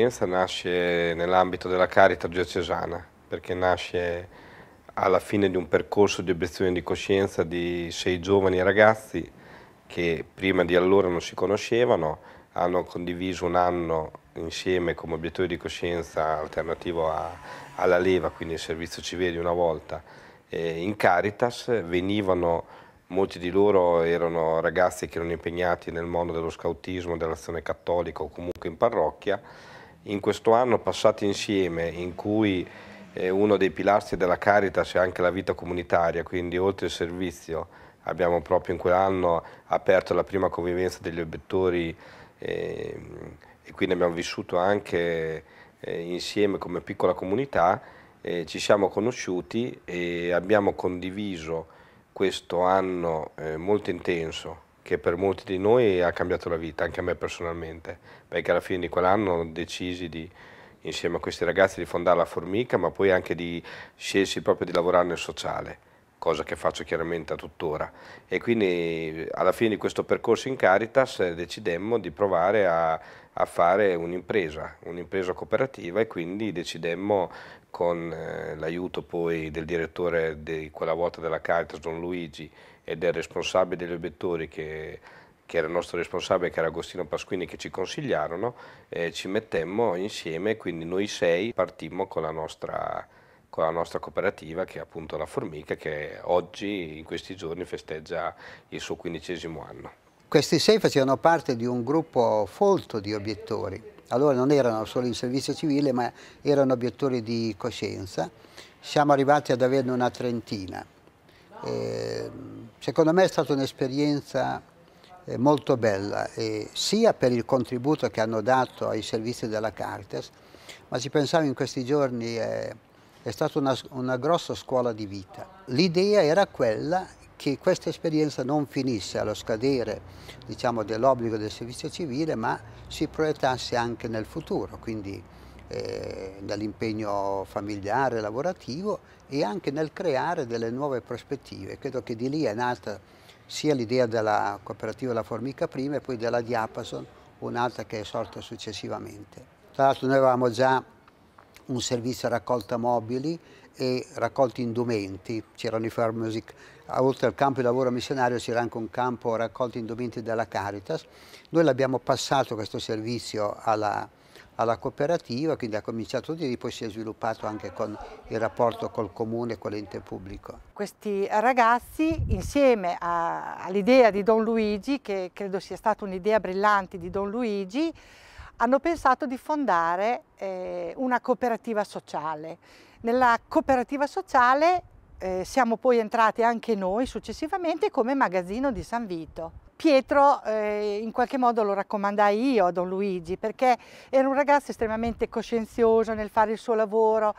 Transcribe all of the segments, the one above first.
esperienza nasce nell'ambito della Carita diocesana, perché nasce alla fine di un percorso di obiezione di coscienza di sei giovani ragazzi che prima di allora non si conoscevano, hanno condiviso un anno insieme come obiettore di coscienza alternativo a, alla leva, quindi il servizio civile di una volta, e in Caritas venivano molti di loro erano ragazzi che erano impegnati nel mondo dello scautismo, dell'azione cattolica o comunque in parrocchia in questo anno passato insieme in cui eh, uno dei pilastri della Caritas è anche la vita comunitaria, quindi oltre al servizio abbiamo proprio in quell'anno aperto la prima convivenza degli obiettori eh, e quindi abbiamo vissuto anche eh, insieme come piccola comunità, eh, ci siamo conosciuti e abbiamo condiviso questo anno eh, molto intenso che per molti di noi ha cambiato la vita, anche a me personalmente, perché alla fine di quell'anno decisi di, insieme a questi ragazzi di fondare la Formica, ma poi anche di scelsi proprio di lavorare nel sociale, cosa che faccio chiaramente a tuttora. E quindi alla fine di questo percorso in Caritas eh, decidemmo di provare a, a fare un'impresa, un'impresa cooperativa e quindi decidemmo con eh, l'aiuto poi del direttore di quella volta della Caritas, Don Luigi, e del responsabile degli obiettori che, che era il nostro responsabile, che era Agostino Pasquini, che ci consigliarono, eh, ci mettemmo insieme, quindi noi sei partimmo con la nostra con la nostra cooperativa che è appunto la Formica che oggi in questi giorni festeggia il suo quindicesimo anno. Questi sei facevano parte di un gruppo folto di obiettori, allora non erano solo in servizio civile ma erano obiettori di coscienza, siamo arrivati ad averne una trentina eh, secondo me è stata un'esperienza eh, molto bella, sia per il contributo che hanno dato ai servizi della Cartes, ma si pensava in questi giorni eh, è stata una, una grossa scuola di vita. L'idea era quella che questa esperienza non finisse allo scadere diciamo, dell'obbligo del servizio civile, ma si proiettasse anche nel futuro, quindi eh, dall'impegno familiare, lavorativo e anche nel creare delle nuove prospettive. Credo che di lì è nata sia l'idea della cooperativa La Formica prima e poi della Diapason, un'altra che è sorta successivamente. Tra l'altro noi avevamo già un servizio raccolta mobili e raccolti indumenti, c'erano i farmaci, oltre al campo di lavoro missionario c'era anche un campo raccolti indumenti della Caritas, noi l'abbiamo passato questo servizio alla alla cooperativa, quindi ha cominciato lì, poi si è sviluppato anche con il rapporto col comune e con l'ente pubblico. Questi ragazzi, insieme all'idea di Don Luigi, che credo sia stata un'idea brillante di Don Luigi, hanno pensato di fondare eh, una cooperativa sociale. Nella cooperativa sociale eh, siamo poi entrati anche noi successivamente come magazzino di San Vito. Pietro eh, in qualche modo lo raccomandai io a Don Luigi perché era un ragazzo estremamente coscienzioso nel fare il suo lavoro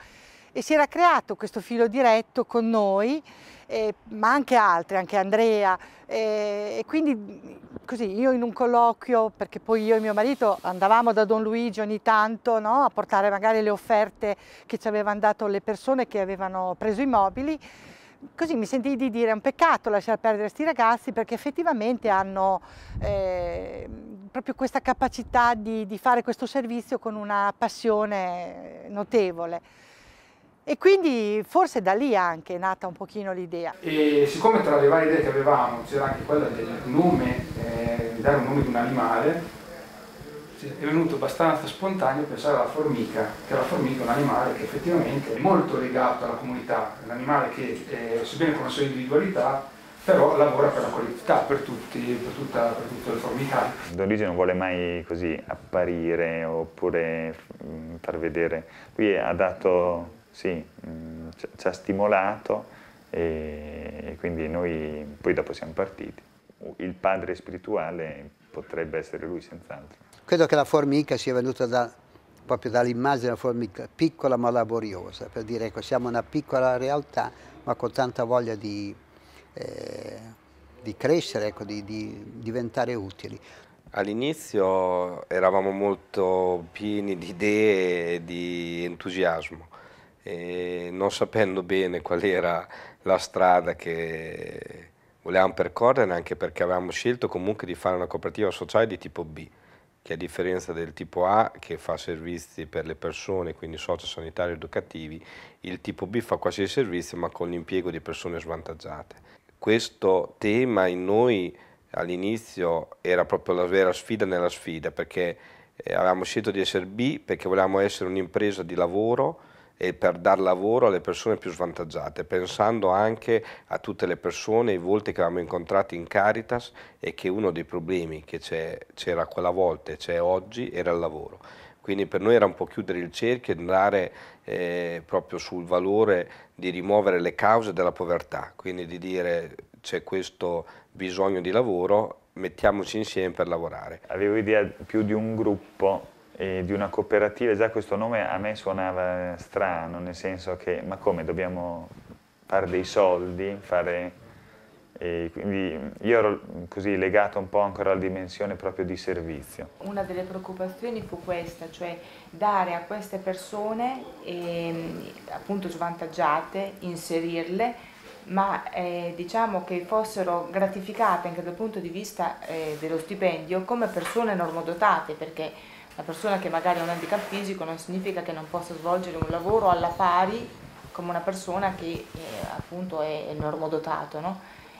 e si era creato questo filo diretto con noi, eh, ma anche altri, anche Andrea. Eh, e quindi così io in un colloquio, perché poi io e mio marito andavamo da Don Luigi ogni tanto no, a portare magari le offerte che ci avevano dato le persone che avevano preso i mobili, Così mi sentì di dire è un peccato lasciare perdere questi ragazzi perché effettivamente hanno eh, proprio questa capacità di, di fare questo servizio con una passione notevole. E quindi forse da lì anche è nata un pochino l'idea. E siccome tra le varie idee che avevamo c'era anche quella del nome, eh, dare un nome di un animale, è venuto abbastanza spontaneo pensare alla formica, che la formica è un animale che effettivamente è molto legato alla comunità, è un animale che, eh, sebbene con la sua individualità, però lavora per la collettività, per tutti, per, tutta, per tutto il formicario. D'origine non vuole mai così apparire oppure mm, far vedere. Lui ha dato, sì, mm, ci ha stimolato e quindi noi poi dopo siamo partiti. Il padre spirituale potrebbe essere lui senz'altro. Credo che la formica sia venuta da, proprio dall'immagine della formica, piccola ma laboriosa, per dire ecco, siamo una piccola realtà ma con tanta voglia di, eh, di crescere, ecco, di, di diventare utili. All'inizio eravamo molto pieni di idee e di entusiasmo, e non sapendo bene qual era la strada che volevamo percorrere, anche perché avevamo scelto comunque di fare una cooperativa sociale di tipo B che a differenza del tipo A che fa servizi per le persone, quindi sociosanitari educativi, il tipo B fa qualsiasi servizio ma con l'impiego di persone svantaggiate. Questo tema in noi all'inizio era proprio la vera sfida nella sfida perché eh, avevamo scelto di essere B perché volevamo essere un'impresa di lavoro e per dar lavoro alle persone più svantaggiate, pensando anche a tutte le persone, i volti che avevamo incontrato in Caritas e che uno dei problemi che c'era quella volta e c'è oggi era il lavoro. Quindi per noi era un po' chiudere il cerchio e andare eh, proprio sul valore di rimuovere le cause della povertà, quindi di dire c'è questo bisogno di lavoro, mettiamoci insieme per lavorare. Avevo idea più di un gruppo e di una cooperativa, già questo nome a me suonava strano, nel senso che ma come dobbiamo fare dei soldi, fare... E quindi io ero così legato un po' ancora alla dimensione proprio di servizio. Una delle preoccupazioni fu questa, cioè dare a queste persone eh, appunto svantaggiate, inserirle, ma eh, diciamo che fossero gratificate anche dal punto di vista eh, dello stipendio come persone normodotate, perché la persona che magari ha un handicap fisico non significa che non possa svolgere un lavoro alla pari come una persona che eh, appunto è, è normodotato. No?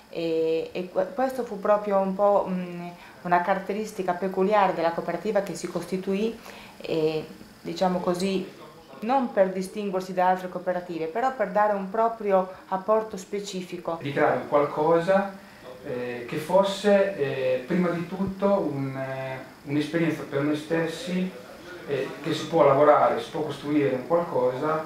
E, e, questo fu proprio un po' mh, una caratteristica peculiare della cooperativa che si costituì, eh, diciamo così, non per distinguersi da altre cooperative, però per dare un proprio apporto specifico. Di creare qualcosa eh, che fosse eh, prima di tutto eh, un'esperienza per noi stessi eh, che si può lavorare, si può costruire un qualcosa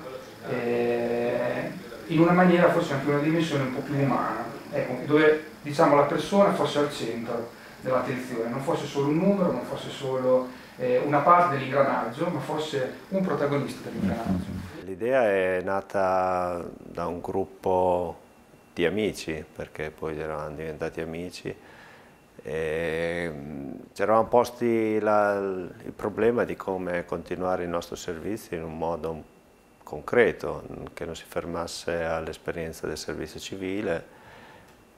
eh, in una maniera forse anche una dimensione un po' più umana, ecco, dove diciamo, la persona fosse al centro dell'attenzione, non fosse solo un numero, non fosse solo una parte dell'ingranaggio, ma fosse un protagonista dell'ingranaggio. L'idea è nata da un gruppo di amici, perché poi eravamo diventati amici. Mm, c'eravamo posti la, il problema di come continuare il nostro servizio in un modo concreto, mm, che non si fermasse all'esperienza del servizio civile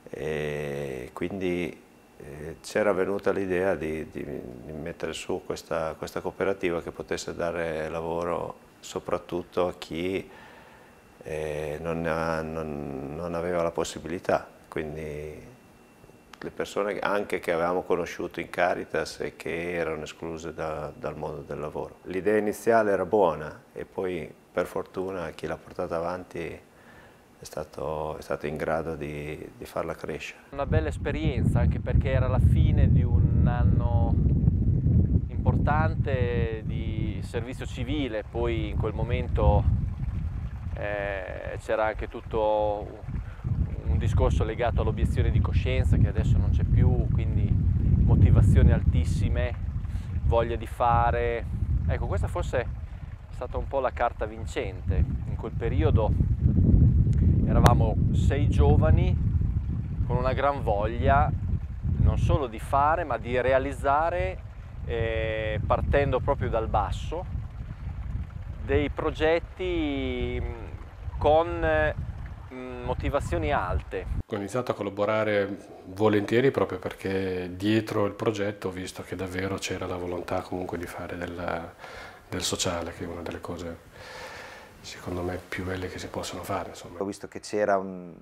e quindi eh, c'era venuta l'idea di, di, di, mettere su questa, questa cooperativa che potesse dare lavoro soprattutto a chi non, non, non aveva la possibilità, quindi le persone anche che avevamo conosciuto in Caritas e che erano escluse da, dal mondo del lavoro. L'idea iniziale era buona e poi per fortuna chi l'ha portata avanti è stato, è stato in grado di, di, farla crescere. Una bella esperienza anche perché era la fine di un anno importante di servizio civile, poi in quel momento eh, c'era anche tutto un discorso legato all'obiezione di coscienza che adesso non c'è più, quindi motivazioni altissime, voglia di fare. Ecco, questa forse è stata un po' la carta vincente. In quel periodo eravamo sei giovani con una gran voglia non solo di fare ma di realizzare eh, partendo proprio dal basso dei progetti con eh, mm, motivazioni alte. Ho iniziato a collaborare volentieri proprio perché dietro il progetto ho visto che davvero c'era la volontà comunque di fare del, del sociale, che è una delle cose secondo me più belle che si possono fare. Insomma. Ho visto che c'era un,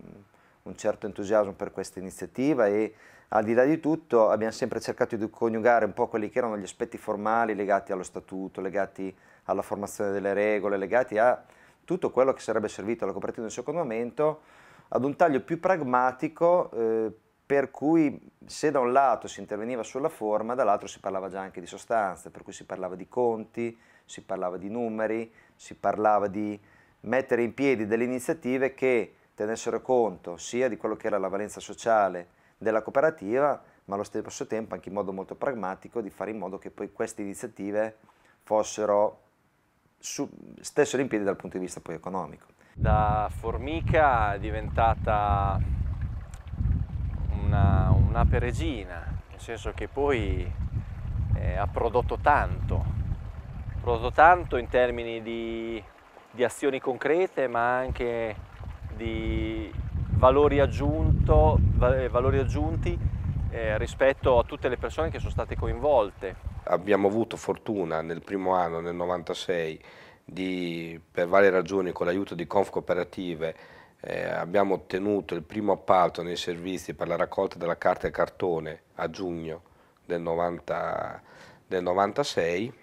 un certo entusiasmo per questa iniziativa e al di là di tutto abbiamo sempre cercato di coniugare un po' quelli che erano gli aspetti formali legati allo statuto, legati alla formazione delle regole, legati a tutto quello che sarebbe servito alla copertina del secondo momento ad un taglio più pragmatico eh, per cui se da un lato si interveniva sulla forma, dall'altro si parlava già anche di sostanze, per cui si parlava di conti, si parlava di numeri, si parlava di mettere in piedi delle iniziative che tenessero conto sia di quello che era la valenza sociale della cooperativa, ma allo stesso tempo anche in modo molto pragmatico di fare in modo che poi queste iniziative fossero su, stessero in dal punto di vista poi economico. Da formica è diventata una, una peregina, nel senso che poi eh, ha prodotto tanto, ha prodotto tanto in termini di, di azioni concrete ma anche di valori, aggiunto, valori aggiunti eh, rispetto a tutte le persone che sono state coinvolte abbiamo avuto fortuna nel primo anno, nel 96, di, per varie ragioni con l'aiuto di Confcooperative eh, abbiamo ottenuto il primo appalto nei servizi per la raccolta della carta e cartone a giugno del, 90, del 96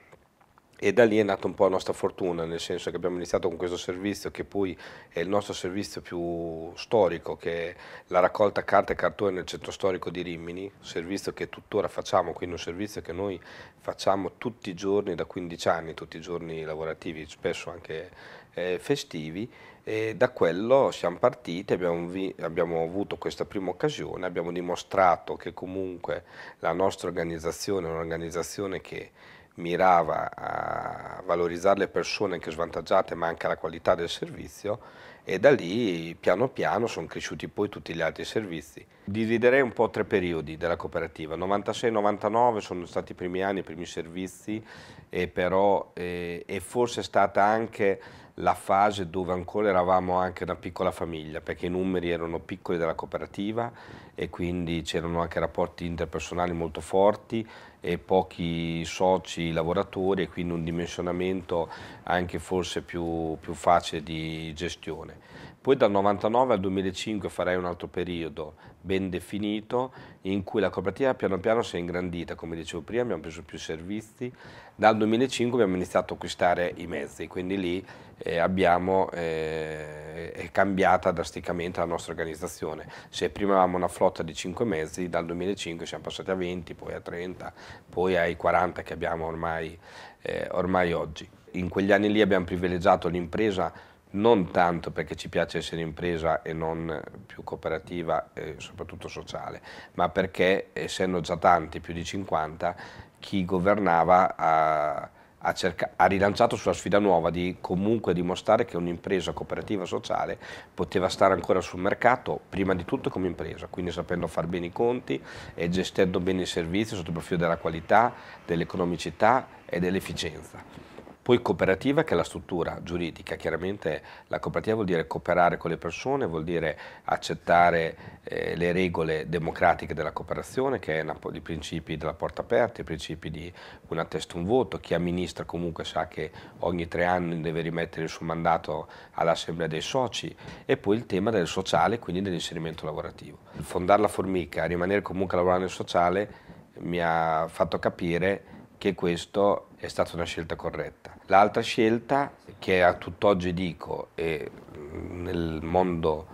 e da lì è nata un po' la nostra fortuna, nel senso che abbiamo iniziato con questo servizio che poi è il nostro servizio più storico, che è la raccolta carta e cartone nel centro storico di Rimini, servizio che tuttora facciamo, quindi un servizio che noi facciamo tutti i giorni da 15 anni, tutti i giorni lavorativi, spesso anche eh, festivi, e da quello siamo partiti, abbiamo, abbiamo, avuto questa prima occasione, abbiamo dimostrato che comunque la nostra organizzazione è un'organizzazione che mirava a valorizzare le persone anche svantaggiate ma anche la qualità del servizio e da lì piano piano sono cresciuti poi tutti gli altri servizi dividerei un po' tre periodi della cooperativa. 96-99 sono stati i primi anni, i primi servizi, e, però, eh, e forse stata anche la fase dove ancora eravamo anche una piccola famiglia, perché i numeri erano piccoli della cooperativa e quindi c'erano anche rapporti interpersonali molto forti e pochi soci lavoratori e quindi un dimensionamento anche forse più, più facile di gestione. Poi dal 99 al 2005 farei un altro periodo ben definito in cui la cooperativa piano piano si è ingrandita, come dicevo prima abbiamo preso più servizi, dal 2005 abbiamo iniziato a acquistare i mezzi, quindi lì eh, abbiamo, eh, è cambiata drasticamente la nostra organizzazione, se prima avevamo una flotta di 5 mezzi, dal 2005 siamo passati a 20, poi a 30, poi ai 40 che abbiamo ormai, eh, ormai oggi. In quegli anni lì abbiamo privilegiato l'impresa non tanto perché ci piace essere impresa e non più cooperativa e soprattutto sociale, ma perché essendo già tanti, più di 50, chi governava ha, ha, cerca, ha rilanciato sulla sfida nuova di comunque dimostrare che un'impresa cooperativa sociale poteva stare ancora sul mercato, prima di tutto come impresa, quindi sapendo far bene i conti e gestendo bene i servizi sotto il profilo della qualità, dell'economicità e dell'efficienza. Poi cooperativa che è la struttura giuridica, chiaramente la cooperativa vuol dire cooperare con le persone, vuol dire accettare eh, le regole democratiche della cooperazione che è una, i principi della porta aperta, i principi di una testa un voto, chi amministra comunque sa che ogni tre anni deve rimettere il suo mandato all'assemblea dei soci e poi il tema del sociale, quindi dell'inserimento lavorativo. Fondare la formica, rimanere comunque a lavorare nel sociale mi ha fatto capire che questa è stata una scelta corretta. L'altra scelta che a tutt'oggi dico e mm, nel mondo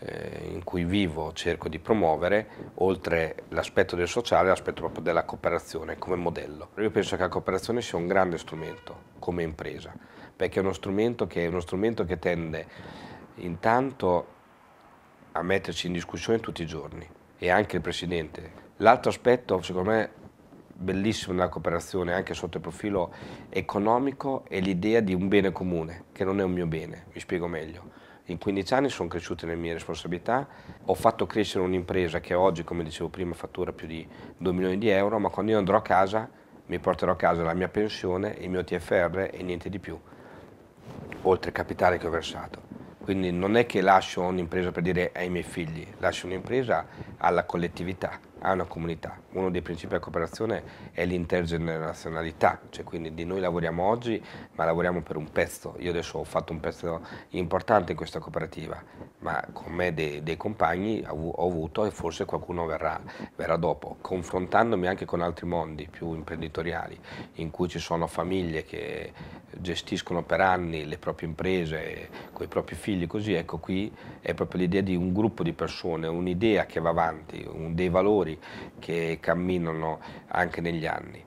eh, in cui vivo cerco di promuovere, oltre l'aspetto del sociale, l'aspetto proprio della cooperazione come modello. Io penso che la cooperazione sia un grande strumento come impresa, perché è uno strumento che, uno strumento che tende intanto a metterci in discussione tutti i giorni e anche il Presidente. L'altro aspetto secondo me bellissima nella cooperazione anche sotto il profilo economico è l'idea di un bene comune, che non è un mio bene, vi spiego meglio. In 15 anni sono cresciute le mie responsabilità, ho fatto crescere un'impresa che oggi, come dicevo prima, fattura più di 2 milioni di euro, ma quando io andrò a casa mi porterò a casa la mia pensione, il mio TFR e niente di più, oltre il capitale che ho versato. Quindi non è che lascio un'impresa per dire ai miei figli, lascio un'impresa alla collettività a una comunità. Uno dei principi della cooperazione è l'intergenerazionalità, cioè quindi di noi lavoriamo oggi ma lavoriamo per un pezzo. Io adesso ho fatto un pezzo importante in questa cooperativa, ma con me dei, dei compagni ho avuto e forse qualcuno verrà, verrà, dopo, confrontandomi anche con altri mondi più imprenditoriali, in cui ci sono famiglie che gestiscono per anni le proprie imprese, con i propri figli, così ecco qui è proprio l'idea di un gruppo di persone, un'idea che va avanti, un, dei valori giocatori che camminano anche negli anni.